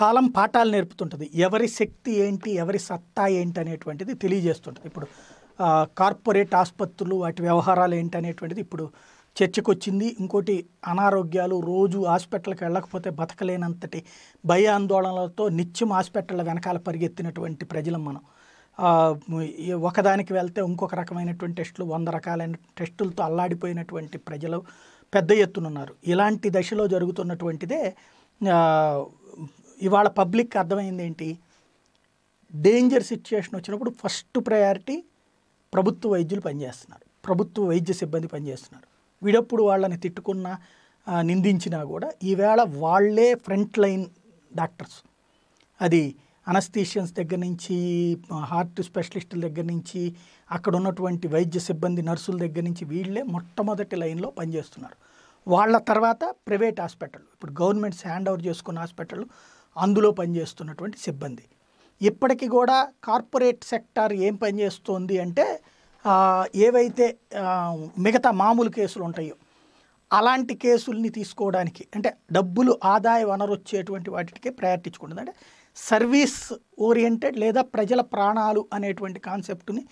కాలం పాఠాలు నేర్పుతుంటుంది ఎవరి శక్తి ఏంటి ఎవరి సత్తా ఏంటి అనేటువంటిది తెలియజేస్తుంటుంది ఇప్పుడు కార్పొరేట్ ఆసుపత్రులు వాటి వ్యవహారాలు ఏంటి అనేటువంటిది ఇప్పుడు చర్చకు వచ్చింది ఇంకోటి అనారోగ్యాలు రోజు హాస్పిటల్కి వెళ్ళకపోతే బతకలేనంతటి భయ ఆందోళనలతో నిత్యం హాస్పిటల్ వెనకాల పరిగెత్తినటువంటి ప్రజలం మనం ఒకదానికి వెళ్తే ఇంకొక రకమైనటువంటి టెస్టులు వంద రకాలైన టెస్టులతో అల్లాడిపోయినటువంటి ప్రజలు పెద్ద ఎత్తునున్నారు ఇలాంటి దశలో జరుగుతున్నటువంటిదే ఇవాళ పబ్లిక్ అర్థమైంది ఏంటి డేంజర్ సిచ్యుయేషన్ వచ్చినప్పుడు ఫస్ట్ ప్రయారిటీ ప్రభుత్వ వైద్యులు పనిచేస్తున్నారు ప్రభుత్వ వైద్య సిబ్బంది పనిచేస్తున్నారు వీడప్పుడు వాళ్ళని తిట్టుకున్నా నిందించినా కూడా ఈవేళ వాళ్ళే ఫ్రంట్ లైన్ డాక్టర్స్ అది అనస్థీషియన్స్ దగ్గర నుంచి హార్ట్ స్పెషలిస్టుల దగ్గర నుంచి అక్కడ ఉన్నటువంటి వైద్య సిబ్బంది నర్సుల దగ్గర నుంచి వీళ్ళే మొట్టమొదటి లైన్లో పనిచేస్తున్నారు వాళ్ళ తర్వాత ప్రైవేట్ హాస్పిటల్ ఇప్పుడు గవర్నమెంట్స్ హ్యాండ్ ఓవర్ చేసుకున్న హాస్పిటల్ అందులో పనిచేస్తున్నటువంటి సిబ్బంది ఇప్పటికీ కూడా కార్పొరేట్ సెక్టార్ ఏం పనిచేస్తోంది అంటే ఏవైతే మిగతా మామూలు కేసులు ఉంటాయో అలాంటి కేసుల్ని తీసుకోవడానికి అంటే డబ్బులు ఆదాయ వనరు వచ్చేటువంటి వాటికి ప్రయత్నించుకుంటుంది అంటే సర్వీస్ ఓరియంటెడ్ లేదా ప్రజల ప్రాణాలు అనేటువంటి కాన్సెప్ట్ని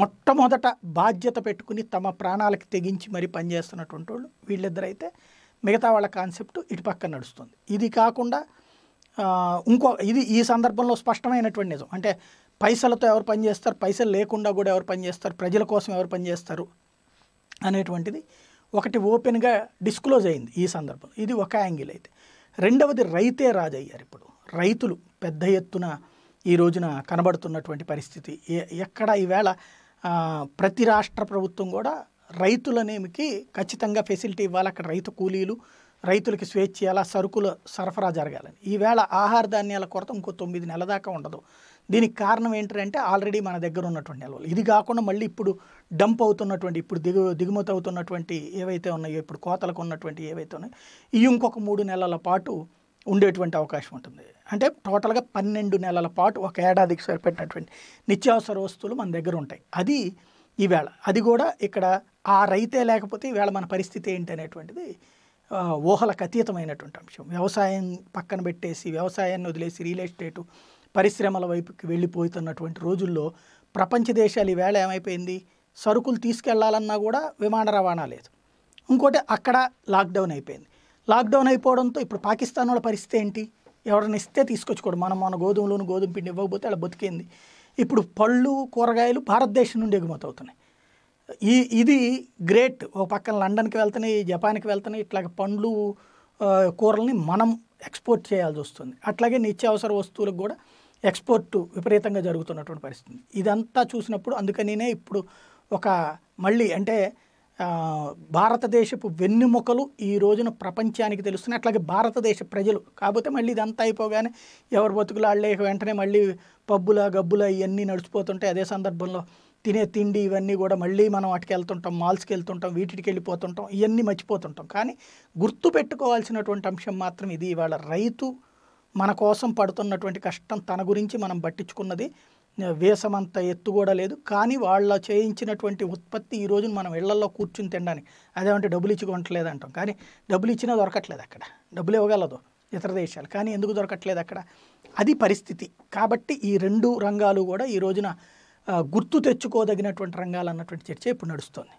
మొట్టమొదట బాధ్యత పెట్టుకుని తమ ప్రాణాలకు తెగించి మరి పనిచేస్తున్నటువంటి వాళ్ళు వీళ్ళిద్దరైతే మిగతా వాళ్ళ కాన్సెప్ట్ ఇటు పక్కన నడుస్తుంది ఇది కాకుండా ఇంకో ఇది ఈ సందర్భంలో స్పష్టమైనటువంటి నిజం అంటే పైసలతో ఎవరు పనిచేస్తారు పైసలు లేకుండా కూడా ఎవరు పనిచేస్తారు ప్రజల కోసం ఎవరు పనిచేస్తారు అనేటువంటిది ఒకటి ఓపెన్గా డిస్క్లోజ్ అయింది ఈ సందర్భం ఇది ఒక యాంగిల్ అయితే రెండవది రైతే రాజయ్యారు ఇప్పుడు రైతులు పెద్ద ఎత్తున ఈ రోజున కనబడుతున్నటువంటి పరిస్థితి ఎక్కడ ఈవేళ ప్రతి రాష్ట్ర ప్రభుత్వం కూడా రైతులనేమికి ఖచ్చితంగా ఫెసిలిటీ ఇవ్వాలి అక్కడ రైతు కూలీలు రైతులకి స్వేచ్ఛ ఎలా సరుకులు సరఫరా జరగాలని ఈవేళ ఆహార ధాన్యాల కొరత ఇంకో తొమ్మిది నెలల దాకా ఉండదు దీనికి కారణం ఏంటంటే ఆల్రెడీ మన దగ్గర ఉన్నటువంటి నిల్వలు ఇది కాకుండా మళ్ళీ ఇప్పుడు డంప్ అవుతున్నటువంటి ఇప్పుడు దిగు దిగుమతి అవుతున్నటువంటి ఏవైతే ఉన్నాయో ఇప్పుడు కోతలకు ఉన్నటువంటి ఏవైతే ఉన్నాయో ఇవి ఇంకొక మూడు నెలల పాటు ఉండేటువంటి అవకాశం ఉంటుంది అంటే టోటల్గా పన్నెండు నెలల పాటు ఒక ఏడాదికి సరిపెట్టినటువంటి నిత్యావసర వస్తువులు మన దగ్గర ఉంటాయి అది ఈవేళ అది కూడా ఇక్కడ ఆ రైతే లేకపోతే ఈవేళ మన పరిస్థితి ఏంటి అనేటువంటిది ఊహలకు అతీతమైనటువంటి అంశం వ్యవసాయం పక్కన పెట్టేసి వ్యవసాయాన్ని వదిలేసి రియల్ ఎస్టేటు పరిశ్రమల వైపుకి వెళ్ళిపోతున్నటువంటి రోజుల్లో ప్రపంచ దేశాలు ఈవేళ ఏమైపోయింది సరుకులు తీసుకెళ్లాలన్నా కూడా విమాన రవాణా లేదు ఇంకోటి అక్కడ లాక్డౌన్ అయిపోయింది లాక్డౌన్ అయిపోవడంతో ఇప్పుడు పాకిస్తాన్ వాళ్ళ పరిస్థితి ఏంటి ఎవరిని ఇస్తే తీసుకొచ్చుకోడు మనం మన గోధుమలోను గోధుమ పిండి ఇవ్వకపోతే అలా బతికింది ఇప్పుడు పళ్ళు కూరగాయలు భారతదేశం నుండి ఎగుమతి అవుతున్నాయి ఈ ఇది గ్రేట్ ఒక పక్కన లండన్కి వెళ్తున్నాయి జపాన్కి వెళ్తున్నాయి ఇట్లాగే పండ్లు కూరల్ని మనం ఎక్స్పోర్ట్ చేయాల్సి వస్తుంది అట్లాగే నిత్యావసర వస్తువులకు కూడా ఎక్స్పోర్ట్ విపరీతంగా జరుగుతున్నటువంటి పరిస్థితి ఇదంతా చూసినప్పుడు అందుకనే ఇప్పుడు ఒక మళ్ళీ అంటే భారతదేశపు వెన్నుముకలు ఈ రోజున ప్రపంచానికి తెలుస్తున్నాయి అట్లాగే భారతదేశ ప్రజలు కాకపోతే మళ్ళీ ఇదంతా అయిపోగానే ఎవరు బతుకులు వాళ్ళే వెంటనే మళ్ళీ పబ్బుల గబ్బుల ఇవన్నీ నడిచిపోతుంటే అదే సందర్భంలో తినే తిండి ఇవన్నీ కూడా మళ్ళీ మనం అటుకు వెళ్తుంటాం మాల్స్కి వెళ్తుంటాం వీటికి వెళ్ళిపోతుంటాం ఇవన్నీ మర్చిపోతుంటాం కానీ గుర్తు పెట్టుకోవాల్సినటువంటి అంశం మాత్రం ఇది ఇవాళ రైతు మన కోసం పడుతున్నటువంటి కష్టం తన గురించి మనం పట్టించుకున్నది వేసమంత ఎత్తు కూడా లేదు కానీ వాళ్ళ చేయించినటువంటి ఉత్పత్తి ఈ రోజున మనం ఇళ్లలో కూర్చుని తినడానికి అదేమంటే డబ్బులు ఇచ్చి కొనట్లేదు అంటాం కానీ డబ్బులు ఇచ్చినా దొరకట్లేదు అక్కడ డబ్బులు ఇవ్వగలదు ఇతర దేశాలు కానీ ఎందుకు దొరకట్లేదు అక్కడ అది పరిస్థితి కాబట్టి ఈ రెండు రంగాలు కూడా ఈ రోజున గుర్తు తెచ్చుకోదగినటువంటి రంగాలు అన్నటువంటి చర్చ ఇప్పుడు నడుస్తుంది